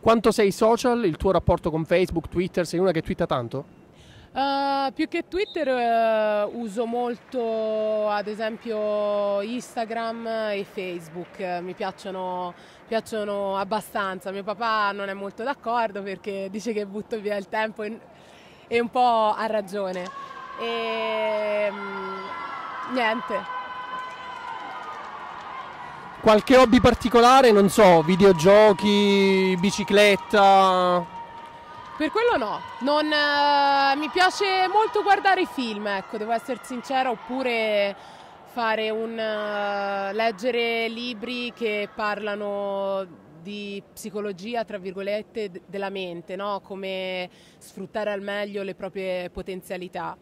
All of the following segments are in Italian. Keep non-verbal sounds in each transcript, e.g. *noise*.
Quanto sei social? Il tuo rapporto con Facebook, Twitter? Sei una che twitta tanto? Uh, più che Twitter uh, uso molto ad esempio Instagram e Facebook, mi piacciono, piacciono, abbastanza, mio papà non è molto d'accordo perché dice che butto via il tempo e, un po' ha ragione. E, ehm, niente. Qualche hobby particolare, non so, videogiochi, bicicletta? Per quello no, non, eh, mi piace molto guardare i film, ecco, devo essere sincera, oppure fare un, uh, leggere libri che parlano di psicologia, tra virgolette, della mente, no? come sfruttare al meglio le proprie potenzialità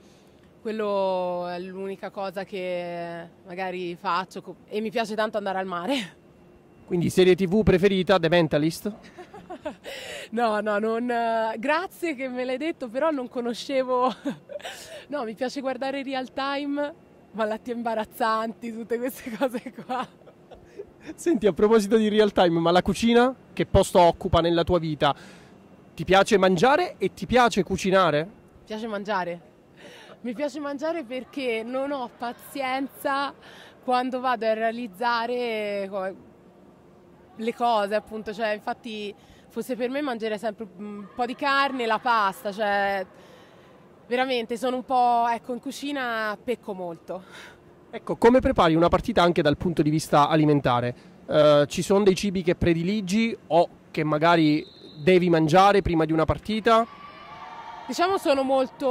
quello è l'unica cosa che magari faccio e mi piace tanto andare al mare. Quindi serie tv preferita, The Mentalist? *laughs* no, no, non, grazie che me l'hai detto, però non conoscevo... *laughs* no, mi piace guardare real time, malattie imbarazzanti, tutte queste cose qua. Senti, a proposito di real time, ma la cucina che posto occupa nella tua vita? Ti piace mangiare e ti piace cucinare? Mi piace mangiare. Mi piace mangiare perché non ho pazienza quando vado a realizzare le cose, appunto, cioè infatti fosse per me mangiare sempre un po' di carne, e la pasta, cioè veramente sono un po', ecco, in cucina pecco molto. Ecco, come prepari una partita anche dal punto di vista alimentare? Eh, ci sono dei cibi che prediligi o che magari devi mangiare prima di una partita? Diciamo sono molto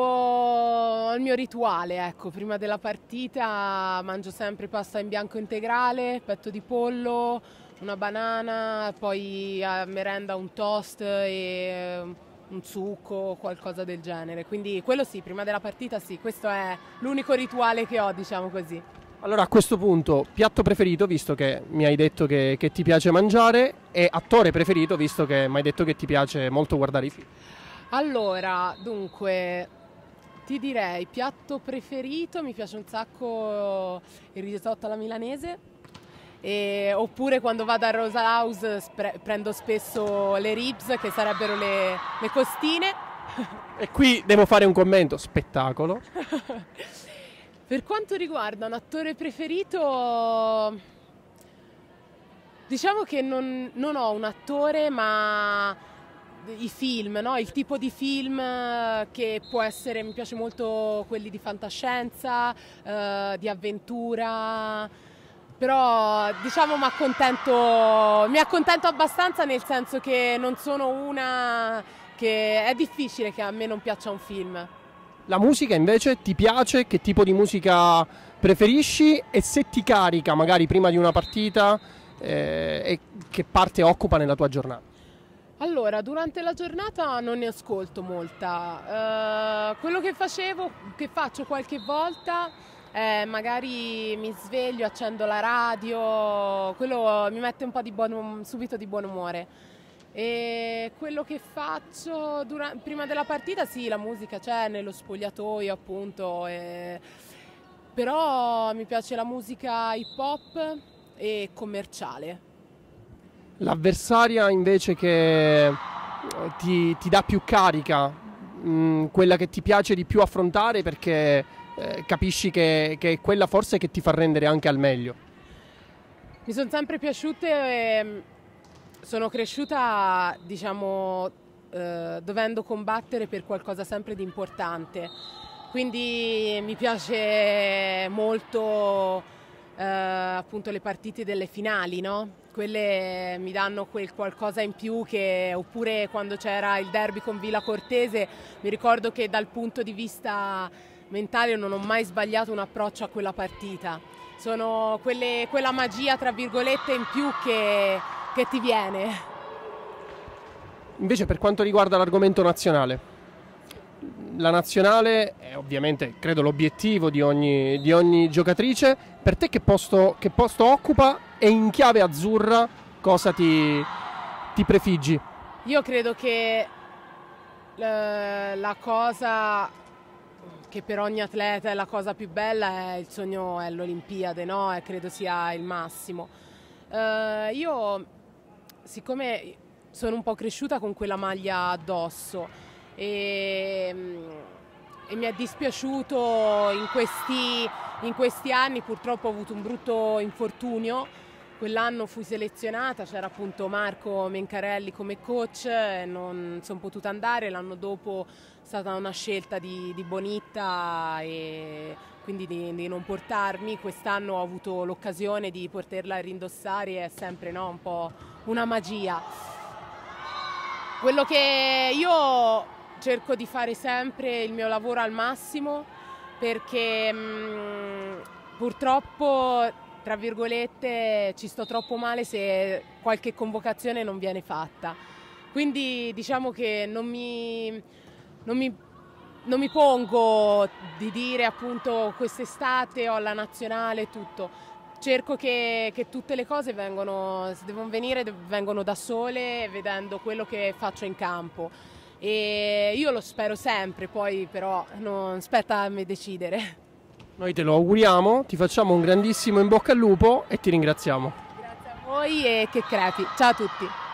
al mio rituale, ecco, prima della partita mangio sempre pasta in bianco integrale, petto di pollo, una banana, poi a merenda un toast e eh, un succo, qualcosa del genere. Quindi quello sì, prima della partita sì, questo è l'unico rituale che ho, diciamo così. Allora a questo punto, piatto preferito, visto che mi hai detto che, che ti piace mangiare, e attore preferito, visto che mi hai detto che ti piace molto guardare i film. Allora, dunque, ti direi piatto preferito, mi piace un sacco il risotto alla milanese. E, oppure quando vado a Rosa House spre- prendo spesso le ribs che sarebbero le, le costine. *laughs* E qui devo fare un commento, spettacolo. *laughs* per quanto riguarda un attore preferito, diciamo che non, non ho un attore ma i film, no? il tipo di film eh, che può essere, mi piace molto quelli di fantascienza, eh, di avventura, però diciamo mi accontento, mi accontento abbastanza nel senso che non sono una che è difficile che a me non piaccia un film. La musica invece ti piace? Che tipo di musica preferisci? E se ti carica magari prima di una partita eh, e che parte occupa nella tua giornata? Allora, durante la giornata non ne ascolto molta. Uh, quello che facevo, che faccio qualche volta, è eh, magari mi sveglio, accendo la radio, quello mi mette un po' di buon, um, subito di buon umore. E quello che faccio durante, prima della partita, sì, la musica c'è nello spogliatoio appunto, e, però mi piace la musica hip hop e commerciale l'avversaria invece che eh, ti, ti dà più carica, mh, mm, quella che ti piace di più affrontare perché eh, capisci che, che, è quella forse che ti fa rendere anche al meglio. Mi sono sempre piaciute, e mm, sono cresciuta diciamo eh, dovendo combattere per qualcosa sempre di importante, quindi mi piace molto eh, appunto le partite delle finali, no? Quelle eh, mi danno quel qualcosa in più che, oppure quando c'era il derby con Villa Cortese, mi ricordo che dal punto di vista mentale non ho mai sbagliato un approccio a quella partita. Sono quelle, quella magia, tra virgolette, in più che, che ti viene. Invece per quanto riguarda l'argomento nazionale? la nazionale è ovviamente credo l'obiettivo di ogni, di ogni giocatrice. Per te che posto, che posto, occupa e in chiave azzurra cosa ti, ti prefiggi? Io credo che eh, la cosa che per ogni atleta è la cosa più bella è il sogno, è l'Olimpiade, no? E credo sia il massimo. Eh, io, siccome sono un po' cresciuta con quella maglia addosso, e, ehm, e mi è dispiaciuto in questi, in questi anni, purtroppo ho avuto un brutto infortunio. Quell'anno fui selezionata, c'era appunto Marco Mencarelli come coach, non sono potuta andare, l'anno dopo è stata una scelta di, di Bonitta e quindi di, di, non portarmi, quest'anno ho avuto l'occasione di poterla rindossare, è sempre no, un po' una magia. Quello che io cerco di fare sempre il mio lavoro al massimo perché mh, mm, purtroppo, tra virgolette, ci sto troppo male se qualche convocazione non viene fatta. Quindi diciamo che non mi, non mi, non mi pongo di dire appunto quest'estate ho la nazionale e tutto. Cerco che, che, tutte le cose vengono, se devono venire, vengono da sole vedendo quello che faccio in campo e io lo spero sempre, poi però non spetta a me decidere. Noi te lo auguriamo, ti facciamo un grandissimo in bocca al lupo e ti ringraziamo. Grazie a voi e che crepi. Ciao a tutti.